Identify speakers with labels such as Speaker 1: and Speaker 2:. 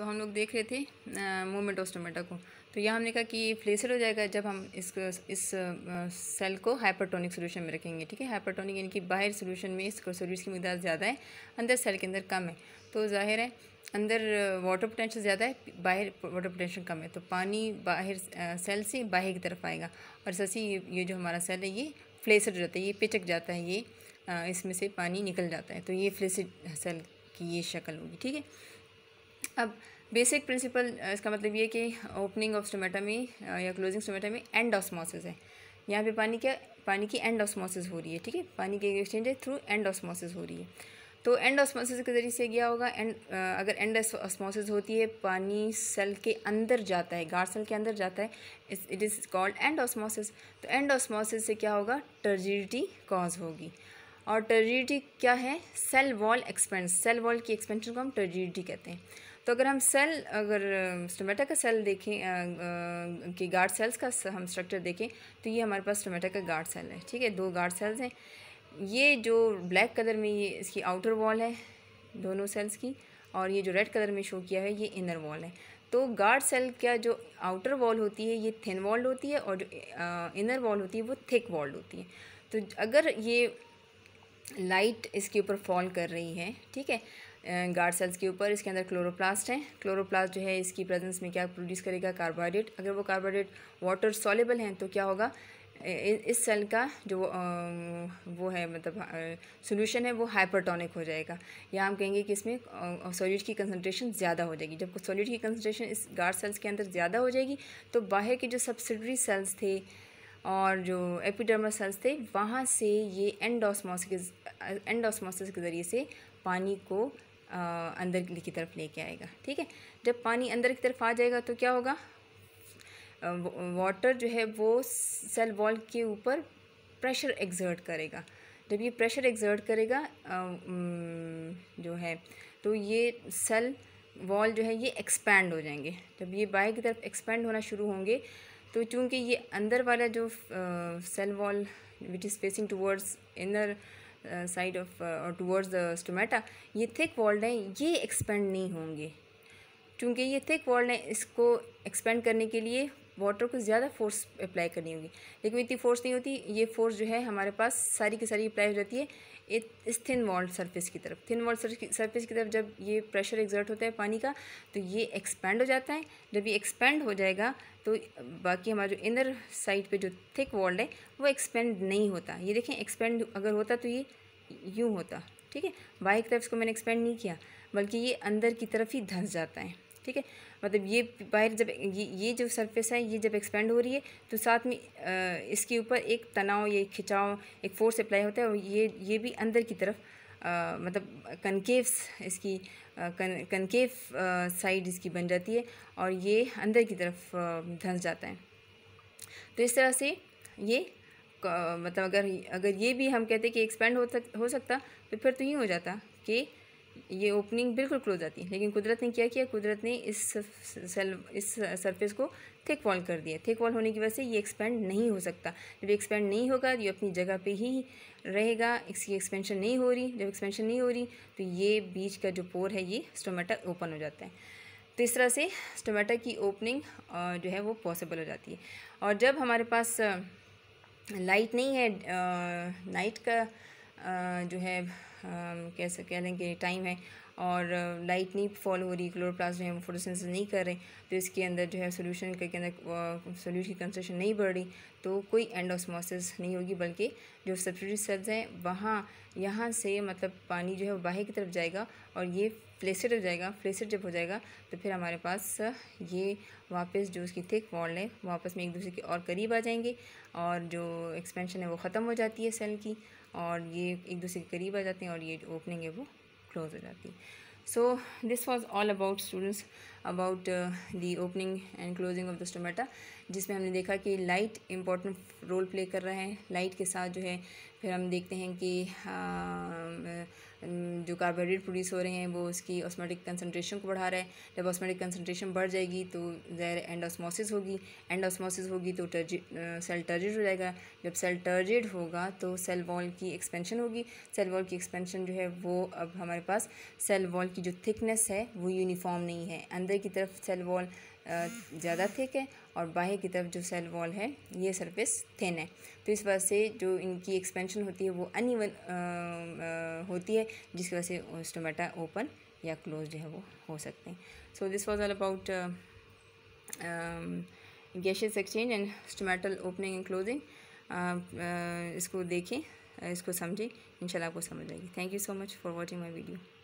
Speaker 1: तो हम लोग देख रहे थे मोमेंट ऑफ स्टोमेटा को तो यहाँ हमने कहा कि ये फ्लेसड हो जाएगा जब हम इस इस सेल को हाइपरटोनिक सोल्यूशन में रखेंगे ठीक है हाइपरटोनिक यानी कि बाहर सोल्यूशन में इसको सोल्यूशन की मकदार ज़्यादा है अंदर सेल के अंदर कम है तो जाहिर है अंदर वाटर पोटेंशियल ज़्यादा है बाहर वाटर पोटेंशियल कम है तो पानी बाहर सेल से बाहर की तरफ आएगा और ससी ये, ये जो हमारा सेल है ये फ्लेसड हो जाता है ये पिचक जाता है ये इसमें से पानी निकल जाता है तो ये फ्लेसड सेल की ये शक्ल होगी ठीक है अब बेसिक प्रिंसिपल uh, इसका मतलब ये कि ओपनिंग ऑफ स्टोमेटा में या क्लोजिंग स्टोमेटा में एंड ऑस्मोसिस है यहाँ पे पानी के पानी की एंड ऑस्मोसिस हो रही है ठीक है पानी की एक्सचेंज है थ्रू एंड ऑस्मोसिस हो रही है तो एंड ऑस्मोसिस के जरिए से गया होगा एंड uh, अगर एंड ऑस्मोसिस होती है पानी सेल के अंदर जाता है गार्ड सेल के अंदर जाता है it is called endosmosis तो एंड ऑस्मोसिस से क्या होगा टर्जिडिटी कॉज होगी और टर्जिडिटी क्या है cell wall expands cell wall की एक्सपेंशन को हम टर्जिडिटी कहते हैं तो अगर हम सेल अगर स्टोमेटा का सेल देखें कि गार्ड सेल्स का हम स्ट्रक्चर देखें तो ये हमारे पास स्टोमेटा का गार्ड सेल है ठीक है दो गार्ड सेल्स हैं ये जो ब्लैक कलर में ये इसकी आउटर वॉल है दोनों सेल्स की और ये जो रेड कलर में शो किया है ये इनर वॉल है तो गार्ड सेल का जो आउटर वॉल होती है ये थिन वॉल्ड होती है और जो इनर वॉल होती है वो थिक वॉल्ड होती है तो अगर ये लाइट इसके ऊपर फॉल कर रही है ठीक है गार्ड सेल्स के ऊपर इसके अंदर क्लोरोप्लास्ट हैं क्लोरोप्लास्ट जो है इसकी प्रेजेंस में क्या प्रोड्यूस करेगा कार्बोहाइड्रेट अगर वो कार्बोहाइड्रेट वाटर सॉलेबल हैं तो क्या होगा इस सेल का जो वो है मतलब सोल्यूशन है वो हाइपरटोनिक हो जाएगा या हम कहेंगे कि इसमें सॉल्यूट की कंसनट्रेशन ज़्यादा हो जाएगी जब सॉल्यूट की कंसनट्रेशन इस गार्ड सेल्स के अंदर ज़्यादा हो जाएगी तो बाहर के जो सब्सिडरी सेल्स थे और जो एपिडर्मल सेल्स थे वहाँ से ये एंडोसमोसिस एंडोसमोसिस के ज़रिए से पानी को आ, अंदर की तरफ लेके आएगा ठीक है जब पानी अंदर की तरफ आ जाएगा तो क्या होगा वाटर जो है वो सेल वॉल के ऊपर प्रेशर एग्जर्ट करेगा जब ये प्रेशर एग्जर्ट करेगा आ, जो है तो ये सेल वॉल जो है ये एक्सपैंड हो जाएंगे जब ये बाहर की तरफ एक्सपैंड होना शुरू होंगे तो चूँकि ये अंदर वाला जो cell wall which is facing towards inner side of और टूवर्ड्स द स्टोमेटा ये थिक वॉल्ड हैं ये एक्सपेंड नहीं होंगे क्योंकि ये थिक वॉल्ड हैं इसको एक्सपेंड करने के लिए वाटर को ज़्यादा फोर्स अप्लाई करनी होगी लेकिन इतनी फोर्स नहीं होती ये फोर्स जो है हमारे पास सारी की सारी अप्लाई हो जाती है इस थिन वॉल सरफेस की तरफ थिन वॉल सरफेस की तरफ जब ये प्रेशर एग्जर्ट होता है पानी का तो ये एक्सपेंड हो जाता है जब ये एक्सपेंड हो जाएगा तो बाकी हमारा जो इनर साइड पे जो थिक वॉल्ड है वो एक्सपेंड नहीं होता ये देखें एक्सपेंड अगर होता तो ये यूँ होता ठीक है बाहर की तरफ इसको मैंने एक्सपेंड नहीं किया बल्कि ये अंदर की तरफ ही धंस जाता है ठीक है मतलब ये बाहर जब ये ये जो सरफेस है ये जब एक्सपेंड हो रही है तो साथ में आ, इसके ऊपर एक तनाव ये खिंचाव एक फोर्स अप्लाई होता है और ये ये भी अंदर की तरफ आ, मतलब कनकेव्स इसकी कनकेव साइड इसकी बन जाती है और ये अंदर की तरफ धंस जाता है तो इस तरह से ये मतलब अगर अगर ये भी हम कहते कि एक्सपेंड हो सक हो सकता तो फिर तो यूँ हो जाता कि ये ओपनिंग बिल्कुल क्लोज आती है लेकिन कुदरत ने क्या किया कुदरत ने इस सेल इस सरफेस को थिक वॉल कर दिया थिक वॉल होने की वजह से ये एक्सपेंड नहीं हो सकता जब एक्सपेंड नहीं होगा ये अपनी जगह पे ही रहेगा इसकी एक्सपेंशन नहीं हो रही जब एक्सपेंशन नहीं हो रही तो ये बीच का जो पोर है ये स्टोमेटा ओपन हो जाता है तो इस तरह से स्टोमेटा की ओपनिंग जो है वो पॉसिबल हो जाती है और जब हमारे पास लाइट नहीं है नाइट का जो है कैसे कह लें कि टाइम है और लाइट नहीं फॉलो हो रही क्लोरोप्लास्ट जो है वो फोटोसिंथेसिस नहीं कर रहे तो इसके अंदर जो है सोल्यूशन के अंदर सोल्यूट की कंसेशन नहीं बढ़ रही तो कोई एंडोसमोसिस नहीं होगी बल्कि जो सब्सिडी सेल्स हैं वहाँ यहाँ से मतलब पानी जो है वो बाहर की तरफ जाएगा और ये प्लेसेट हो जाएगा प्लेसेट जब हो जाएगा तो फिर हमारे पास ये वापस जो उसकी थिक वॉल है वापस में एक दूसरे के और करीब आ जाएंगे और जो एक्सपेंशन है वो ख़त्म हो जाती है सेल की और ये एक दूसरे के करीब आ जाते हैं और ये जो ओपनिंग है वो क्लोज़ हो जाती है so this was all about students about uh, the opening and closing of the stomata जिसमें हमने देखा कि लाइट important रोल प्ले कर रहा है लाइट के साथ जो है फिर हम देखते हैं कि आ, जो कार्बोहाइड्रेट प्रोड्यूस हो रहे हैं वो उसकी ऑस्मेटिक कंसनट्रेशन को बढ़ा रहा है जब ऑस्मेटिक कंसनट्रेशन बढ़ जाएगी तो जहर एंड ऑस्मोसिस होगी एंड ऑस्मोसिस होगी तो टर्ज सेल टर्जिड हो जाएगा जब सेल टर्जिड होगा तो सेल वॉल की एक्सपेंशन होगी सेल वॉल की एक्सपेंशन जो है वो अब हमारे पास सेल वॉल की जो थिकनेस है वो यूनिफॉर्म नहीं है अंदर की तरफ सेल वॉल ज़्यादा थिक है और बाहर की तरफ जो सेल वॉल है ये सरफेस थिन है तो इस वजह से जो इनकी एक्सपेंशन होती है वो अनइवन होती है जिसकी वजह से स्टोमेटा ओपन या क्लोज जो है वो हो सकते हैं so this was all about gases exchange and stomatal opening and closing इसको देखें इसको समझें इंशाल्लाह आपको समझ आएगी thank you so much for watching my video